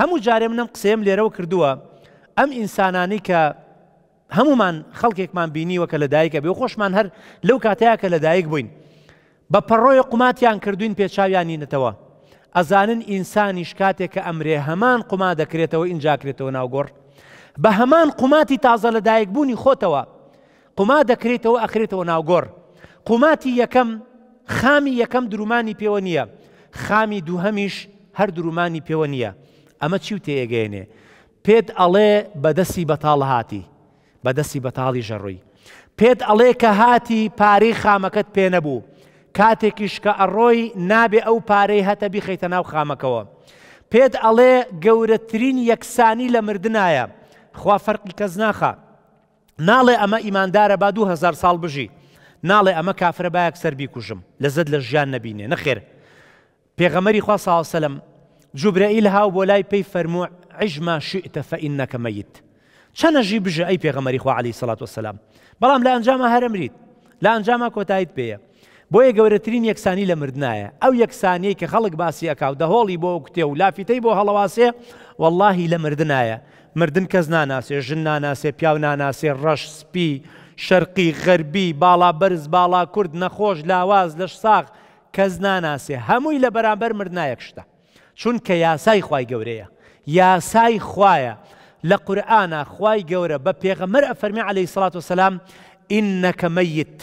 هەموو جارێ منم قسەم لێرەوە کردووە ئەم ئینسانانی کە هەمومان خەڵکێکمان بینیوە کە لەدایکە بێ خۆشمان هەر لەو کاتەیە کە لەدایک بووین بە پەڕۆی قوماتیان کردوین پێچاویانی نەتەوە ئەزانن ئینسانی شکاتێک کە ئەمرێ هەمان قوما دەکرێتەوە ئینجاکرێتەوە ناوگۆڕ بە هەمان قوماتی تازە لەدایک بوونی خۆتەوە قوما دەکرێتەوە ئەخرێتەوە ناوگۆڕ قوماتی یەکەم خامی یەکەم درومانی پێوە نییە خامی دووهەمیش هەر درومانی پێوە نییە ئەمە چی و تێگەێنێ پێت ئەڵێ بەدەستی بەتاڵ هاتی بەدەستی بەتاڵی ژەڕووی پێت ئەڵێ کە هاتی پارەی خامەکەت پێ نەبوو کاتێکیش کە ئەڕۆی نابێ ئەو پارەی هەتە بیخیتە ناو خامەکەەوە پێت ئەڵێ گەورەترین یەکسانی لە مردایە خوا فەرقی کەس ناخە ناڵێ ئەمە ئیماندارە با دوهزار ساڵ بژی ناڵێ ئەمە کافرە باەک سەر بیکوژم لە زەد لە ژیان نەبینێ نەخێر پێغەمەری خوا ساوسلم جوبرائیل هاو بۆ لای پێی فەرمو عیژما شئتە فەئینەکە مەیت چەنەژی بژە ئەی پێغەمەری خوا علی سڵات وسلام بەڵام لە ئەنجامە هەرەمریت لە ئەنجامە کۆتایت پێیە بۆیە گەورەترین یەکسانی لە مردایە ئەو یەکسانیی کە خەڵک باسی ئەکاو دەهۆڵی بۆ کوتێ و لافیتەی بۆ هەڵەواسێ واللهی لە مردایە مردن کەس ناناسێ ژن ناناسێ پیاو ناناسێ ڕەش سپی شەرقی غەربی باڵا بەرز باڵا کورد نەخۆش لاواز لەش ساغ کەس ناناسێ هەمووی لە بەرامبەر مردایەک شتە چونکە یاسای خی گەورەیە یاسای خویە لە قورآە خی گەورە بە پێغەمەر ئەفەرمی عليه سلاات وسلام إنك ميت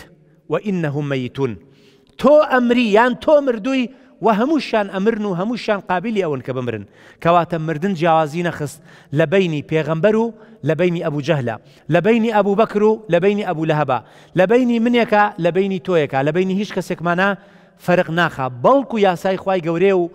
وإنهم ميتون تۆ ئەمری یان تۆ مردووی و هەمووشان ئەمرن و هەمووشان قابلی ئەوەن کە بمرن کەواتە مردن جیاوازی نەخست لە بینی پێغەمبەر و لە بینی ئەبوو جەهلا لە بینی ئەبوو بەکر و لە بینی ئەبوو لە هەبا لە بینی منێکە لە بینی تۆیەکە لە بینی هیچ کەسێکمانە فەرق ناخە بەڵکو یاسای گەورێ و